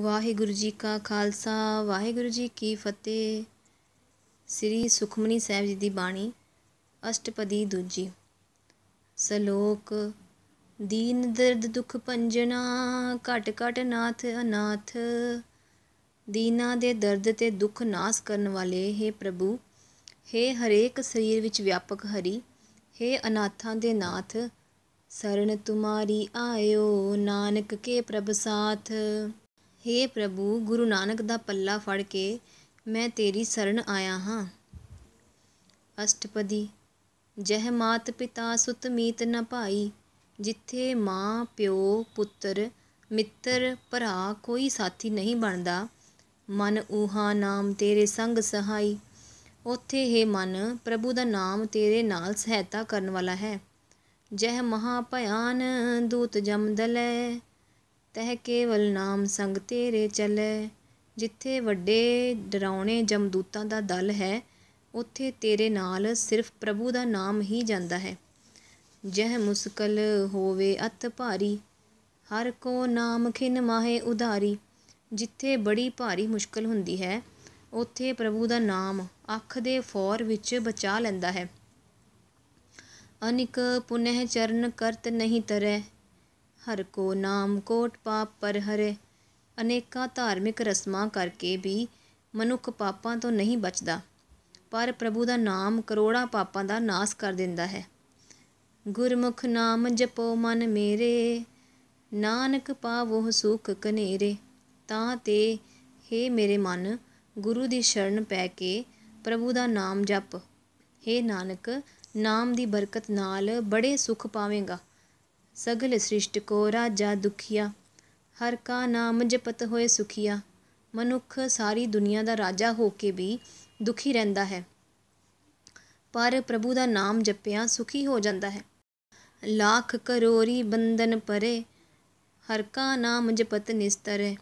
ਵਾਹਿਗੁਰੂ ਜੀ ਕਾ ਖਾਲਸਾ ਵਾਹਿਗੁਰੂ ਜੀ ਕੀ ਫਤਿਹ ਸ੍ਰੀ ਸੁਖਮਨੀ ਸਾਹਿਬ ਜੀ ਦੀ ਬਾਣੀ ਅਸ਼ਟਪਦੀ ਦੂਜੀ ਸ਼ਲੋਕ ਦੀਨ ਦਰਦ ਦੁਖ ਪੰਜਨਾ ਘਟ ਘਟ ਨਾਥ ਅਨਾਥ ਦੀਨਾ ਦੇ ਦਰਦ ਤੇ ਦੁਖ ਨਾਸ ਕਰਨ ਵਾਲੇ ਹੈ ਪ੍ਰਭੂ ਹੈ ਹਰੇਕ ਸਰੀਰ ਵਿੱਚ ਵਿਆਪਕ ਹਰੀ ਹੈ ਅਨਾਥਾਂ ਦੇ ਨਾਥ ਸਰਣ ਤੁਮਾਰੀ ਆਇਓ ਨਾਨਕ ਕੇ ਪ੍ਰਭ ਸਾਥ ਹੇ ਪ੍ਰਭੂ ਗੁਰੂ ਨਾਨਕ ਦਾ ਪੱਲਾ ਫੜ ਕੇ ਮੈਂ ਤੇਰੀ ਸ਼ਰਨ ਆਇਆ ਹਾਂ ਅਸ਼ਟਪਦੀ ਜਹ ਮਾਤ ਪਿਤਾ ਸੁਤ ਮੀਤ ਨ ਭਾਈ ਜਿੱਥੇ ਮਾਂ ਪਿਓ ਪੁੱਤਰ ਮਿੱਤਰ ਭਰਾ ਕੋਈ ਸਾਥੀ ਨਹੀਂ ਬਣਦਾ ਮਨ ਊਹਾ ਨਾਮ ਤੇਰੇ ਸੰਗ ਸਹਾਈ ਉਥੇ ਹੈ ਮਨ ਪ੍ਰਭੂ ਦਾ ਨਾਮ ਤੇਰੇ ਨਾਲ ਸਹਾਇਤਾ ਕਰਨ ਵਾਲਾ ਹੈ ਜਹ ਮਹਾ ਭਿਆਨ ਦੂਤ ਜਮਦਲੈ ਤਹਿ ਕੇਵਲ ਨਾਮ ਸੰਗ ਤੇਰੇ ਚਲੇ ਜਿੱਥੇ ਵੱਡੇ ਡਰਾਉਣੇ ਜਮਦੂਤਾਂ ਦਾ ਦਲ ਹੈ ਉੱਥੇ ਤੇਰੇ ਨਾਲ ਸਿਰਫ ਪ੍ਰਭੂ ਦਾ ਨਾਮ ਹੀ ਜਾਂਦਾ ਹੈ ਜਹ ਮੁਸਕਲ ਹੋਵੇ ਅਤ ਭਾਰੀ ਹਰ ਕੋ ਨਾਮ ਖਿਨ ਮਾਹੇ ਉਧਾਰੀ ਜਿੱਥੇ ਬੜੀ ਭਾਰੀ ਮੁਸ਼ਕਲ ਹੁੰਦੀ ਹੈ ਉੱਥੇ ਪ੍ਰਭੂ ਦਾ ਨਾਮ ਅੱਖ ਦੇ ਫੌਰ ਵਿੱਚ ਬਚਾ ਲੈਂਦਾ ਹੈ ਅਨਿਕ ਪੁਨਹ ਚਰਨ ਕਰਤ ਨਹੀਂ ਤਰੈ ਹਰ ਕੋ ਨਾਮ ਕੋਟ ਪਾਪ ਪਰ ਹਰੇ ਅਨੇਕਾਂ ਧਾਰਮਿਕ ਰਸਮਾਂ ਕਰਕੇ ਵੀ ਮਨੁੱਖ ਪਾਪਾਂ ਤੋਂ ਨਹੀਂ ਬਚਦਾ ਪਰ ਪ੍ਰਭੂ ਦਾ ਨਾਮ ਕਰੋੜਾਂ ਪਾਪਾਂ ਦਾ ਨਾਸ ਕਰ ਦਿੰਦਾ ਹੈ ਗੁਰਮੁਖ ਨਾਮ ਜਪੋ ਮਨ ਮੇਰੇ ਨਾਨਕ ਪਾਵੋ ਸੁਖ ਕਨੇਰੇ ਤਾਂ ਤੇ ਹੇ ਮੇਰੇ ਮਨ ਗੁਰੂ ਦੀ ਸ਼ਰਨ ਪੈ ਕੇ ਪ੍ਰਭੂ ਦਾ ਨਾਮ ਜਪ ਹੇ ਨਾਨਕ ਨਾਮ ਦੀ ਬਰਕਤ ਨਾਲ ਬੜੇ ਸੁਖ ਪਾਵੇਂਗਾ ਸਗਲ ਸ੍ਰਿਸ਼ਟ ਕੋ ਰਾਜਾ ਦੁਖੀਆ ਹਰ ਕਾ ਨਾਮ ਜਪਤ ਹੋਏ ਸੁਖੀਆ ਮਨੁੱਖ ਸਾਰੀ ਦੁਨੀਆ ਦਾ ਰਾਜਾ ਹੋ ਕੇ ਵੀ ਦੁਖੀ ਰਹਿੰਦਾ ਹੈ ਪਰ ਪ੍ਰਭੂ ਦਾ ਨਾਮ ਜਪਿਆ ਸੁਖੀ ਹੋ ਜਾਂਦਾ ਹੈ ਲੱਖ ਕਰੋੜੀ ਬੰਧਨ ਪਰੇ ਹਰ ਕਾ ਨਾਮ ਜਪਤ ਨਿਸਤਰੇ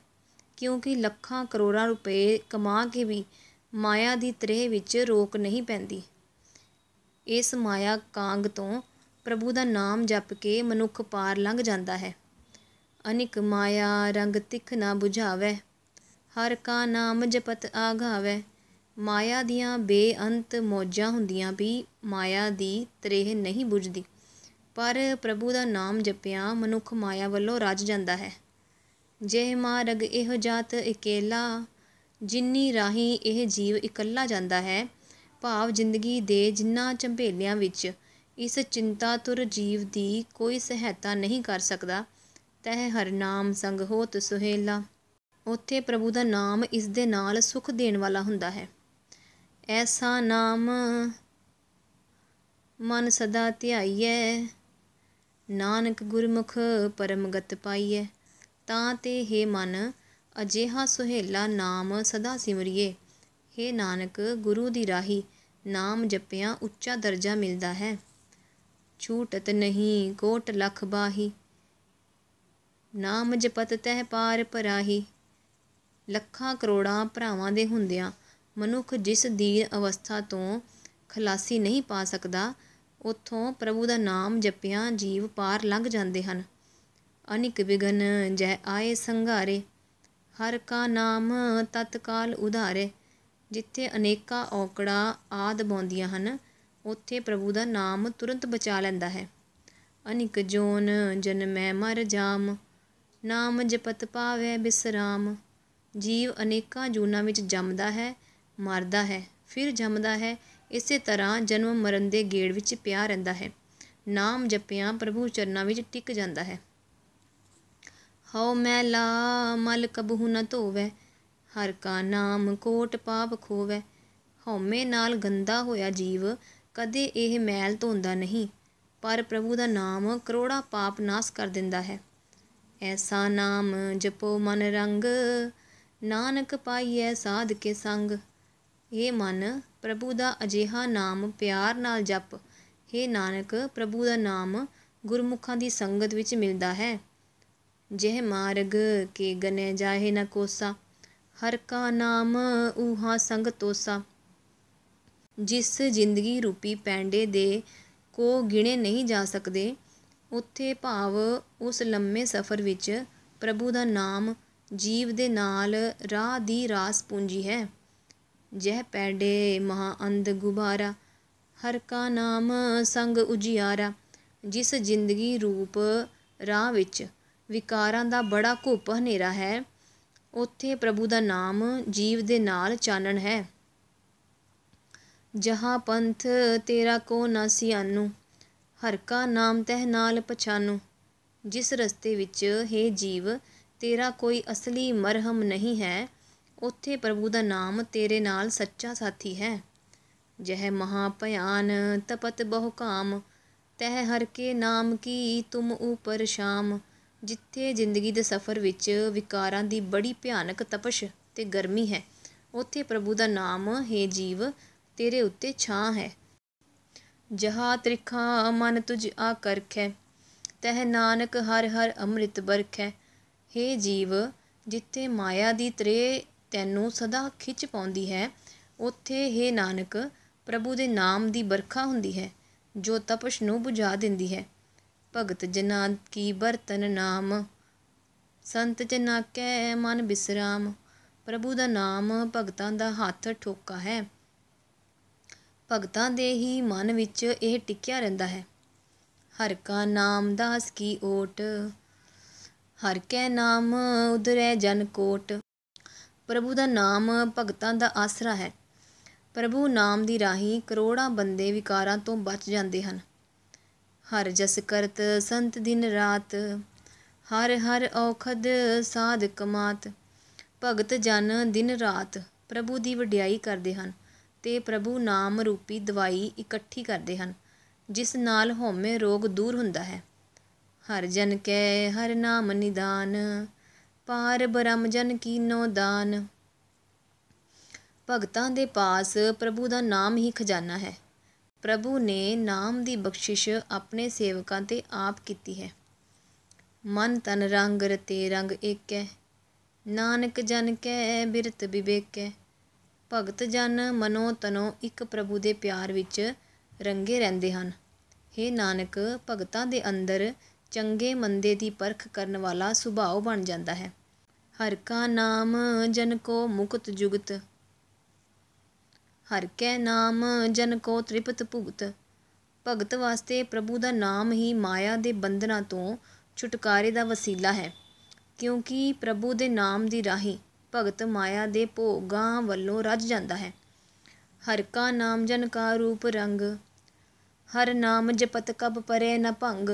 ਕਿਉਂਕਿ ਲੱਖਾਂ ਕਰੋੜਾਂ ਰੁਪਏ ਕਮਾ ਕੇ ਵੀ ਮਾਇਆ ਦੀ ਤ੍ਰੇਹ ਵਿੱਚ ਰੋਕ ਨਹੀਂ ਪੈਂਦੀ ਇਸ ਮਾਇਆ ਕਾਂਗ ਤੋਂ ਪ੍ਰਭੂ ਦਾ ਨਾਮ ਜਪ ਕੇ ਮਨੁੱਖ ਪਾਰ ਲੰਘ ਜਾਂਦਾ ਹੈ ਅਨਿਕ ਮਾਇਆ ਰੰਗ ਤਿਖ ਨਾ 부ਝਾਵੇ ਹਰ ਕਾ ਨਾਮ ਜਪਤ ਆਗਾਵੇ ਮਾਇਆ ਦੀਆਂ ਬੇਅੰਤ ਮੋਜਾਂ ਹੁੰਦੀਆਂ ਵੀ ਮਾਇਆ ਦੀ ਤਰੇਹ ਨਹੀਂ 부ਝਦੀ ਪਰ ਪ੍ਰਭੂ ਦਾ ਨਾਮ ਜਪਿਆ ਮਨੁੱਖ ਮਾਇਆ ਵੱਲੋਂ ਰਾਜ ਜਾਂਦਾ ਹੈ ਜੇ ਮਾਰਗ ਇਹੋ ਜਾਤ ਇਕੇਲਾ ਜਿੰਨੀ ਰਾਹੀ ਇਹ ਜੀਵ ਇਕੱਲਾ ਜਾਂਦਾ ਹੈ ਭਾਵ ਜ਼ਿੰਦਗੀ ਦੇ ਜਿੰਨਾ ਚੰਭੇਲਿਆਂ ਵਿੱਚ ਇਸ ਚਿੰਤਾਤੁਰ ਜੀਵ ਦੀ ਕੋਈ ਸਹਾਇਤਾ ਨਹੀਂ ਕਰ ਸਕਦਾ ਹਰ ਨਾਮ ਸੰਗ ਹੋਤ ਸੁਹੇਲਾ ਉਥੇ ਪ੍ਰਭੂ ਦਾ ਨਾਮ ਇਸ ਦੇ ਨਾਲ ਸੁਖ ਦੇਣ ਵਾਲਾ ਹੁੰਦਾ ਹੈ ਐਸਾ ਨਾਮ ਮਨ ਸਦਾ ਧਿਆਈਐ ਨਾਨਕ ਗੁਰਮੁਖ ਪਰਮਗਤ ਪਾਈਐ ਤਾਂ ਤੇ ਹੇ ਮਨ ਅਜੇਹਾ ਸੁਹੇਲਾ ਨਾਮ ਸਦਾ ਸਿਮਰਿਏ ਹੇ ਨਾਨਕ ਗੁਰੂ ਦੀ ਰਾਹੀ ਨਾਮ ਜਪਿਆ ਉੱਚਾ ਦਰਜਾ ਮਿਲਦਾ ਹੈ ਛੂਟਤ ਨਹੀਂ ਕੋਟ ਲਖ ਬਾਹੀ ਨਾਮ ਜਪਤ ਤਹਿ ਪਾਰ ਪਰਾਹੀ ਲੱਖਾਂ ਕਰੋੜਾਂ ਭਰਾਵਾਂ ਦੇ ਹੁੰਦਿਆਂ ਮਨੁੱਖ ਜਿਸ ਦੀਨ ਅਵਸਥਾ ਤੋਂ ਖਲਾਸੀ ਨਹੀਂ ਪਾ ਸਕਦਾ ਉਥੋਂ ਪ੍ਰਭੂ ਦਾ ਨਾਮ ਜਪਿਆਂ ਜੀਵ ਪਾਰ ਲੰਘ ਜਾਂਦੇ ਹਨ ਅਨਿਕ ਵਿਗਨ ਜੈ ਆਏ ਸੰਘਾਰੇ ਹਰ ਕਾ ਨਾਮ ਤਤਕਾਲ ਉਧਾਰੇ ਜਿੱਥੇ ਅਨੇਕਾਂ ਔਕੜਾਂ ਆਦ ਬੌਂਦੀਆਂ ਹਨ ਉੱਥੇ ਪ੍ਰਭੂ ਦਾ ਨਾਮ ਤੁਰੰਤ ਬਚਾ ਲੈਂਦਾ ਹੈ ਅਨਿਕ ਜੋਨ ਜਨਮੈ ਮਰ ਜਾਮ ਨਾਮ ਜਪਤ ਪਾਵੈ ਬਿਸਰਾਮ ਜੀਵ ਅਨੇਕਾਂ ਜੂਨਾਂ ਵਿੱਚ ਜੰਮਦਾ ਹੈ ਮਰਦਾ ਹੈ ਫਿਰ ਜੰਮਦਾ ਹੈ ਇਸੇ ਤਰ੍ਹਾਂ ਜਨਮ ਮਰਨ ਦੇ ਗੇੜ ਵਿੱਚ ਪਿਆ ਰਹਿੰਦਾ ਹੈ ਨਾਮ ਜਪਿਆ ਪ੍ਰਭੂ ਚਰਨਾਂ ਵਿੱਚ ਟਿਕ ਜਾਂਦਾ ਹੈ ਹਉ ਮੈਲਾ ਮਲ ਕਬਹੁ ਨ ਧੋਵੇ ਹਰ ਕਾ ਨਾਮ ਕੋਟ ਪਾਪ ਖੋਵੈ ਹਉਮੈ ਨਾਲ ਗੰਦਾ ਹੋਇਆ ਜੀਵ ਕਦੇ ਇਹ ਮੈਲ ਧੋਂਦਾ ਨਹੀਂ ਪਰ ਪ੍ਰਭੂ ਦਾ ਨਾਮ ਕਰੋੜਾ ਪਾਪ ਨਾਸ ਕਰ ਦਿੰਦਾ ਹੈ ਐਸਾ ਨਾਮ ਜਪੋ ਮਨ ਰੰਗ ਨਾਨਕ ਪਾਈਐ ਸਾਧ ਕੇ ਸੰਗ ਇਹ ਮਨ ਪ੍ਰਭੂ ਦਾ ਅਜੇਹਾ ਨਾਮ ਪਿਆਰ ਨਾਲ ਜਪ ਹੇ ਨਾਨਕ ਪ੍ਰਭੂ ਦਾ ਨਾਮ ਗੁਰਮੁਖਾਂ ਦੀ ਸੰਗਤ ਵਿੱਚ ਮਿਲਦਾ ਹੈ ਜਿਹ ਮਾਰਗ ਕੇ ਗਨੇ ਜਾਹੇ ਨ ਕੋਸਾ ਹਰ ਕਾ ਨਾਮ ਊਹਾ ਸੰਗ ਤੋਸਾ ਜਿਸ ਜ਼ਿੰਦਗੀ ਰੂਪੀ ਪੈਂਡੇ ਦੇ ਕੋ ਗਿਣੇ ਨਹੀਂ ਜਾ ਸਕਦੇ, ਉੱਥੇ ਭਾਵ ਉਸ ਲੰਮੇ ਸਫ਼ਰ ਵਿੱਚ ਪ੍ਰਭੂ ਦਾ ਨਾਮ ਜੀਵ ਦੇ ਨਾਲ ਰਾਹ ਦੀ ਰਾਸ ਪੂੰਜੀ ਹੈ। "ਜਹ ਪੈਂਡੇ ਮਹਾ ਅੰਧ ਗੁਬਾਰਾ, ਹਰ ਕਾ ਨਾਮ ਸੰਗ ਉਜਿਆਰਾ" ਜਿਸ ਜ਼ਿੰਦਗੀ ਰੂਪ ਰਾਹ ਵਿੱਚ ਵਿਕਾਰਾਂ ਦਾ ਬੜਾ ਘੁੱਪ ਹਨੇਰਾ ਹੈ, ਉੱਥੇ ਪ੍ਰਭੂ ਦਾ ਨਾਮ ਜੀਵ ਦੇ ਨਾਲ ਚਾਨਣ ਹੈ। ਜਹਾਂ ਪੰਥ ਤੇਰਾ ਕੋ ਨਾ ਸਿਆਨੂ ਹਰ ਕਾ ਨਾਮ ਤਹਿ ਨਾਲ ਪਛਾਨੂ ਜਿਸ ਰਸਤੇ ਵਿੱਚ ਹੈ ਜੀਵ ਤੇਰਾ ਕੋਈ ਅਸਲੀ ਮਰਹਮ ਨਹੀਂ ਹੈ ਉੱਥੇ ਪ੍ਰਭੂ ਦਾ ਨਾਮ ਤੇਰੇ ਨਾਲ ਸੱਚਾ ਸਾਥੀ ਹੈ ਜਹ ਮਹਾ ਭਿਆਨ ਤਪਤ ਬਹੁ ਕਾਮ ਤਹ ਹਰ ਕੇ ਨਾਮ ਕੀ ਤੁਮ ਉਪਰ ਸ਼ਾਮ ਜਿੱਥੇ ਜ਼ਿੰਦਗੀ ਦੇ ਸਫ਼ਰ ਵਿੱਚ ਵਿਕਾਰਾਂ ਦੀ ਬੜੀ ਭਿਆਨਕ ਤਪਸ਼ ਤੇ ਗਰਮੀ ਹੈ ਉੱਥੇ ਪ੍ਰਭੂ ਦਾ ਨਾਮ ਹੈ ਜੀਵ ਤੇਰੇ ਉੱਤੇ ਛਾਂ ਹੈ ਜਹਾ ਤ੍ਰਿਖਾ ਮਨ ਤੁਝ ਆ ਕਰਖੈ ਤਹਿ ਨਾਨਕ ਹਰ ਹਰ ਅੰਮ੍ਰਿਤ ਵਰਖੈ ਹੇ ਜੀਵ ਜਿੱਥੇ ਮਾਇਆ ਦੀ ਤ੍ਰੇ ਤੈਨੂੰ ਸਦਾ ਖਿੱਚ ਪਾਉਂਦੀ ਹੈ ਉੱਥੇ ਹੇ ਨਾਨਕ ਪ੍ਰਭੂ ਦੇ ਨਾਮ ਦੀ ਬਰਖਾ ਹੁੰਦੀ ਹੈ ਜੋ ਤਪਸ਼ ਨੂੰ 부ਝਾ ਦਿੰਦੀ ਹੈ ਭਗਤ ਜਨਾਂ ਕੀ ਬਰਤਨ ਨਾਮ ਸੰਤ ਜਨਾਂ ਕੈ ਮਨ ਬਿਸਰਾਮ ਪ੍ਰਭੂ ਦਾ ਨਾਮ ਭਗਤਾਂ ਦਾ ਹੱਥ ਠੋਕਾ ਹੈ ਭਗਤਾਂ ਦੇ ਹੀ ਮਨ ਵਿੱਚ ਇਹ ਟਿਕਿਆ ਰਹਿੰਦਾ ਹੈ ਹਰ ਕਾ ਨਾਮ ਦਾਸ ਕੀ ਓਟ ਹਰ ਕੈ ਨਾਮ ਉਦਰੈ ਜਨ ਕੋਟ ਪ੍ਰਭੂ ਦਾ ਨਾਮ ਭਗਤਾਂ ਦਾ ਆਸਰਾ ਹੈ ਪ੍ਰਭੂ ਨਾਮ ਦੀ ਰਾਹੀ ਕਰੋੜਾਂ ਬੰਦੇ ਵਿਕਾਰਾਂ ਤੋਂ ਬਚ ਜਾਂਦੇ ਹਨ ਹਰ ਜਸ ਕਰਤ ਸੰਤ ਦਿਨ ਰਾਤ ਹਰ ਹਰ ਔਖਦ ਸਾਧ ਕਮਾਤ ਭਗਤ ਜਨ ਦਿਨ ਰਾਤ ਪ੍ਰਭੂ ਦੀ ਵਡਿਆਈ ਕਰਦੇ ਹਨ ਤੇ ਪ੍ਰਭੂ ਨਾਮ ਰੂਪੀ ਦਵਾਈ ਇਕੱਠੀ ਕਰਦੇ ਹਨ ਜਿਸ ਨਾਲ ਹਉਮੈ ਰੋਗ ਦੂਰ ਹੁੰਦਾ ਹੈ ਹਰ ਜਨ ਕੈ ਹਰ ਨਾਮ ਨਿਦਾਨ ਪਾਰ ਬ੍ਰਹਮ ਜਨ ਕੀਨੋ ਦਾਨ ਭਗਤਾਂ ਦੇ ਪਾਸ ਪ੍ਰਭੂ ਦਾ ਨਾਮ ਹੀ ਖਜ਼ਾਨਾ ਹੈ ਪ੍ਰਭੂ ਨੇ ਨਾਮ ਦੀ ਬਖਸ਼ਿਸ਼ ਆਪਣੇ ਸੇਵਕਾਂ ਤੇ ਆਪ ਕੀਤੀ ਹੈ ਮਨ ਤਨ ਰੰਗ ਰਤੇ ਰੰਗ ਏਕੈ ਨਾਨਕ ਜਨ ਕੈ ਬਿਰਤ ਵਿਵੇਕੈ ਭਗਤ ਜਨ ਮਨੋ ਤਨੋ ਇੱਕ ਪ੍ਰਭੂ ਦੇ ਪਿਆਰ ਵਿੱਚ ਰੰਗੇ ਰਹਿੰਦੇ ਹਨ हे ਨਾਨਕ ਭਗਤਾਂ ਦੇ ਅੰਦਰ ਚੰਗੇ ਮੰਦੇ ਦੀ ਪਰਖ ਕਰਨ ਵਾਲਾ ਸੁਭਾਅ ਬਣ ਜਾਂਦਾ ਹੈ ਹਰ ਕਾ ਨਾਮ ਜਨ ਕੋ ਮੁਕਤ ਜੁਗਤ ਹਰ ਕੈ ਨਾਮ ਜਨ ਕੋ ਤ੍ਰਿਪਤ ਭੁਗਤ ਭਗਤ ਵਾਸਤੇ ਪ੍ਰਭੂ ਦਾ ਨਾਮ ਹੀ ਮਾਇਆ ਦੇ ਬੰਧਨਾਂ ਤੋਂ ਛੁਟਕਾਰੇ ਦਾ ਵਸੀਲਾ ਹੈ ਕਿਉਂਕਿ ਪ੍ਰਭੂ ਦੇ ਨਾਮ ਦੀ ਰਾਹੀਂ ਭਗਤ ਮਾਇਆ ਦੇ ਭੋਗਾਂ ਵੱਲੋਂ ਰੱਜ ਜਾਂਦਾ ਹੈ ਹਰ ਕਾ ਨਾਮ ਜਨ ਕਾ ਰੂਪ ਰੰਗ ਹਰ ਨਾਮ ਜਪਤ ਕਬ ਪਰੇ ਨ ਭੰਗ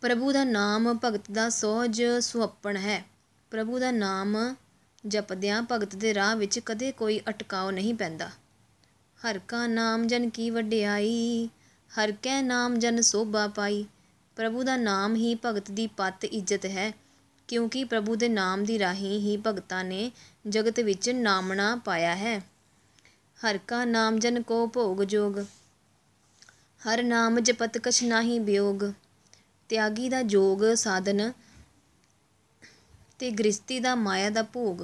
ਪ੍ਰਭੂ ਦਾ ਨਾਮ ਭਗਤ ਦਾ ਸੋਜ ਸੁਹੱਪਣ ਹੈ ਪ੍ਰਭੂ ਦਾ ਨਾਮ ਜਪਦਿਆਂ ਭਗਤ ਦੇ ਰਾਹ ਵਿੱਚ ਕਦੇ ਕੋਈ ਅਟਕਾਓ ਨਹੀਂ ਪੈਂਦਾ ਹਰ ਕਾ ਨਾਮ ਜਨ ਕੀ ਵਡਿਆਈ ਹਰ ਕੈ ਨਾਮ ਜਨ ਸੋਭਾ ਪਾਈ ਪ੍ਰਭੂ ਦਾ ਨਾਮ ਹੀ ਭਗਤ ਦੀ ਪਤ ਇੱਜ਼ਤ ਹੈ ਕਿਉਂਕਿ ਪ੍ਰਭੂ ਦੇ ਨਾਮ ਦੀ ਰਾਹੀਂ ਹੀ ਭਗਤਾਂ ਨੇ ਜਗਤ ਵਿੱਚ ਨਾਮਣਾ ਪਾਇਆ ਹੈ ਹਰ ਕਾ ਨਾਮ ਜਨ ਕੋ ਭੋਗ ਜੋਗ ਹਰ ਨਾਮ ਜਪਤ ਕਛ ਨਾਹੀ ਬਿਯੋਗ ਤਿਆਗੀ ਦਾ ਜੋਗ ਸਾਧਨ ਤੇ ਗ੍ਰਸਤੀ ਦਾ ਮਾਇਆ ਦਾ ਭੋਗ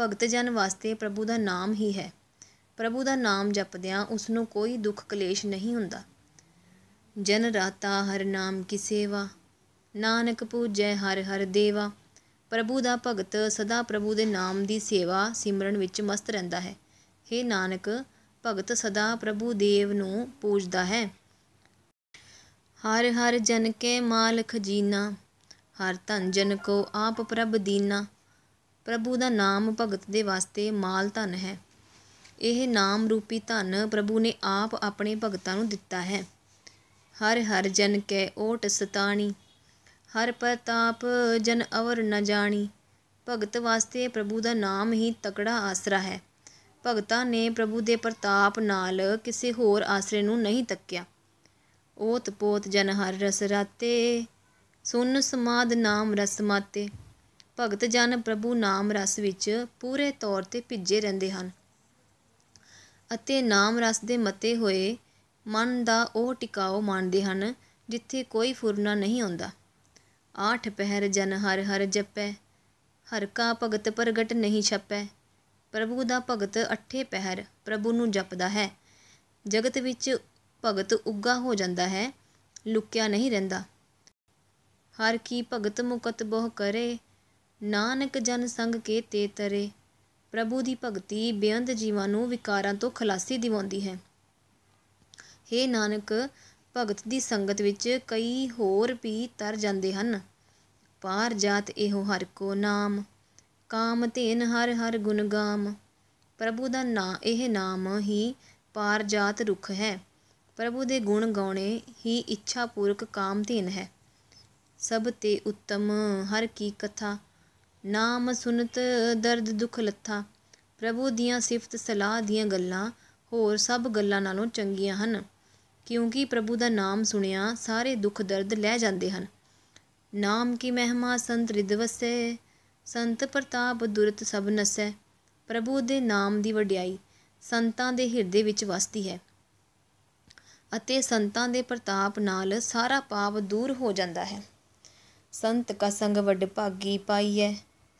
ਭਗਤ ਜਨ ਵਾਸਤੇ ਪ੍ਰਭੂ ਦਾ ਨਾਮ ਹੀ ਹੈ ਪ੍ਰਭੂ ਦਾ ਨਾਮ ਜਪਦਿਆਂ ਉਸ ਨੂੰ ਕੋਈ ਦੁੱਖ ਕਲੇਸ਼ ਨਹੀਂ ਹੁੰਦਾ ਜਨ ਰਾਤਾ ਹਰ ਨਾਮ ਕੀ ਸੇਵਾ ਨਾਨਕ ਪੂਜੈ ਹਰ ਹਰ ਦੇਵਾ ਪ੍ਰਭੂ ਦਾ ਭਗਤ ਸਦਾ ਪ੍ਰਭੂ ਦੇ ਨਾਮ ਦੀ ਸੇਵਾ ਸਿਮਰਨ ਵਿੱਚ ਮਸਤ ਰਹਿੰਦਾ ਹੈ हे ਨਾਨਕ ਭਗਤ ਸਦਾ ਪ੍ਰਭੂ ਦੇਵ ਨੂੰ ਪੂਜਦਾ ਹੈ ਹਰ ਹਰ ਜਨ ਕੇ ਮਾਲਖ ਜੀਨਾ ਹਰ ਧਨ ਜਨ ਕੋ ਆਪ ਪ੍ਰਭ ਦੀਨਾ ਪ੍ਰਭੂ ਦਾ ਨਾਮ ਭਗਤ ਦੇ ਵਾਸਤੇ ਮਾਲ ਧਨ ਹੈ ਇਹ ਨਾਮ ਰੂਪੀ ਧਨ ਪ੍ਰਭੂ ਨੇ ਆਪ ਆਪਣੇ ਭਗਤਾਂ ਨੂੰ ਦਿੱਤਾ ਹੈ ਹਰ ਹਰ ਜਨ ਕੇ ਓਟ ਸਤਾਣੀ ਹਰ ਪ੍ਰਤਾਪ ਜਨ ਅਵਰ ਨ ਜਾਣੀ ਭਗਤ ਵਾਸਤੇ ਪ੍ਰਭੂ ਦਾ ਨਾਮ ਹੀ ਤਕੜਾ ਆਸਰਾ ਹੈ ਭਗਤਾਂ ਨੇ ਪ੍ਰਭੂ ਦੇ ਪ੍ਰਤਾਪ ਨਾਲ ਕਿਸੇ ਹੋਰ ਆਸਰੇ ਨੂੰ ਨਹੀਂ ਤੱਕਿਆ ਓਤ ਪੋਤ ਜਨ ਹਰ ਰਸ ਰਾਤੇ ਸੁਨ ਸਮਾਦ ਨਾਮ ਰਸ ਮਾਤੇ ਭਗਤ ਜਨ ਪ੍ਰਭੂ ਨਾਮ ਰਸ ਵਿੱਚ ਪੂਰੇ ਤੌਰ ਤੇ ਭਿੱਜੇ ਰਹਿੰਦੇ ਹਨ ਅਤੇ ਨਾਮ ਰਸ ਦੇ ਮਤੇ ਹੋਏ ਮਨ ਦਾ ਉਹ ਟਿਕਾਓ ਮੰਨਦੇ ਹਨ ਜਿੱਥੇ ਕੋਈ ਫੁਰਨਾ ਨਹੀਂ ਹੁੰਦਾ ਆਠ ਪਹਿਰ ਜਨ ਹਰ ਹਰ ਜਪੈ ਹਰ ਕਾ ਭਗਤ ਪ੍ਰਗਟ ਨਹੀਂ ਛਪੈ ਪ੍ਰਭੂ ਦਾ ਭਗਤ ਅੱਠੇ ਪਹਿਰ ਪ੍ਰਭੂ ਨੂੰ ਜਪਦਾ ਹੈ ਜਗਤ ਵਿੱਚ ਭਗਤ ਉੱਗਾ ਹੋ ਜਾਂਦਾ ਹੈ ਲੁਕਿਆ ਨਹੀਂ ਰਹਿੰਦਾ ਹਰ ਕੀ ਭਗਤ ਮੁਕਤ ਬਹੁ ਕਰੇ ਨਾਨਕ ਜਨ ਸੰਗ ਕੇ ਤੇ ਤਰੇ ਪ੍ਰਭੂ ਦੀ ਭਗਤੀ ਬੇਅੰਤ ਜੀਵਾਂ ਨੂੰ ਵਿਕਾਰਾਂ ਤੋਂ ਖਲਾਸੀ ਦਿਵਾਉਂਦੀ ਹੈ ਹੇ ਨਾਨਕ ਭਗਤ ਦੀ ਸੰਗਤ ਵਿੱਚ ਕਈ ਹੋਰ ਵੀ ਤਰ ਜਾਂਦੇ ਹਨ ਪਾਰ ਜਾਤ ਇਹੋ ਹਰ ਕੋ ਨਾਮ ਕਾਮ ਤੇਨ ਹਰ ਹਰ ਗੁਣ ਗਾਮ ਪ੍ਰਭੂ ਦਾ ਨਾਮ ਇਹ ਨਾਮ ਹੀ ਪਾਰ ਜਾਤ ਰੁਖ ਹੈ ਪ੍ਰਭੂ ਦੇ ਗੁਣ ਗਾਉਣੇ ਹੀ ਇੱਛਾ ਪੂਰਕ ਕਾਮ ਤੇਨ ਹੈ ਸਭ ਤੇ ਉੱਤਮ ਹਰ ਕੀ ਕਥਾ ਨਾਮ ਸੁਨਤ ਦਰਦ ਦੁਖ ਲੱਥਾ ਪ੍ਰਭੂ ਦੀਆਂ ਸਿਫਤ ਸਲਾਹ ਦੀਆਂ ਗੱਲਾਂ ਹੋਰ ਸਭ ਗੱਲਾਂ ਨਾਲੋਂ ਚੰਗੀਆਂ ਹਨ ਕਿਉਂਕਿ ਪ੍ਰਭੂ ਦਾ ਨਾਮ ਸੁਣਿਆ ਸਾਰੇ ਦੁੱਖ ਦਰਦ ਲੈ ਜਾਂਦੇ ਹਨ ਨਾਮ ਕੀ ਮਹਿਮਾ ਸੰਤ ਰਿਦਵਸੇ ਸੰਤ ਪ੍ਰਤਾਪ ਦੁਰਤ ਸਭ ਨਸੈ ਪ੍ਰਭੂ ਦੇ ਨਾਮ ਦੀ ਵਡਿਆਈ ਸੰਤਾਂ ਦੇ ਹਿਰਦੇ ਵਿੱਚ ਵਸਦੀ ਹੈ ਅਤੇ ਸੰਤਾਂ ਦੇ ਪ੍ਰਤਾਪ ਨਾਲ ਸਾਰਾ ਪਾਪ ਦੂਰ ਹੋ ਜਾਂਦਾ ਹੈ ਸੰਤ ਕਾ ਸੰਗ ਵੱਡ ਭਾਗੀ ਪਾਈਐ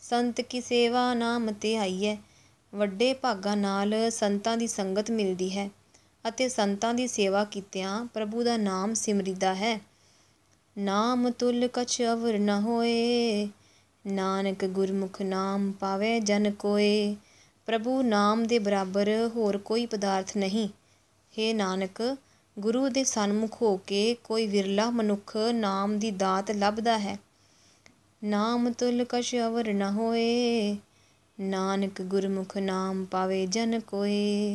ਸੰਤ ਕੀ ਸੇਵਾ ਨਾਮ ਤੇ ਆਈਐ ਵੱਡੇ ਭਾਗਾ ਨਾਲ ਸੰਤਾਂ ਦੀ ਸੰਗਤ ਮਿਲਦੀ ਹੈ ਅਤੇ ਸੰਤਾਂ ਦੀ ਸੇਵਾ ਕੀਤਿਆਂ ਪ੍ਰਭੂ ਦਾ ਨਾਮ ਸਿਮਰਿਦਾ ਹੈ ਨਾਮ ਤੁਲ ਕਛ ਅਵਰ ਨ ਹੋਏ ਨਾਨਕ ਗੁਰਮੁਖ ਨਾਮ ਪਾਵੇ ਜਨ ਕੋਏ ਪ੍ਰਭੂ ਨਾਮ ਦੇ ਬਰਾਬਰ ਹੋਰ ਕੋਈ ਪਦਾਰਥ ਨਹੀਂ ਹੇ ਨਾਨਕ ਗੁਰੂ ਦੇ ਸਨਮੁਖ ਹੋ ਕੇ ਕੋਈ ਵਿਰਲਾ ਮਨੁੱਖ ਨਾਮ ਦੀ ਦਾਤ ਲੱਭਦਾ ਹੈ ਨਾਮ ਤੁਲ ਕਛ ਅਵਰ ਨ ਹੋਏ ਨਾਨਕ ਗੁਰਮੁਖ ਨਾਮ ਪਾਵੇ ਜਨ ਕੋਏ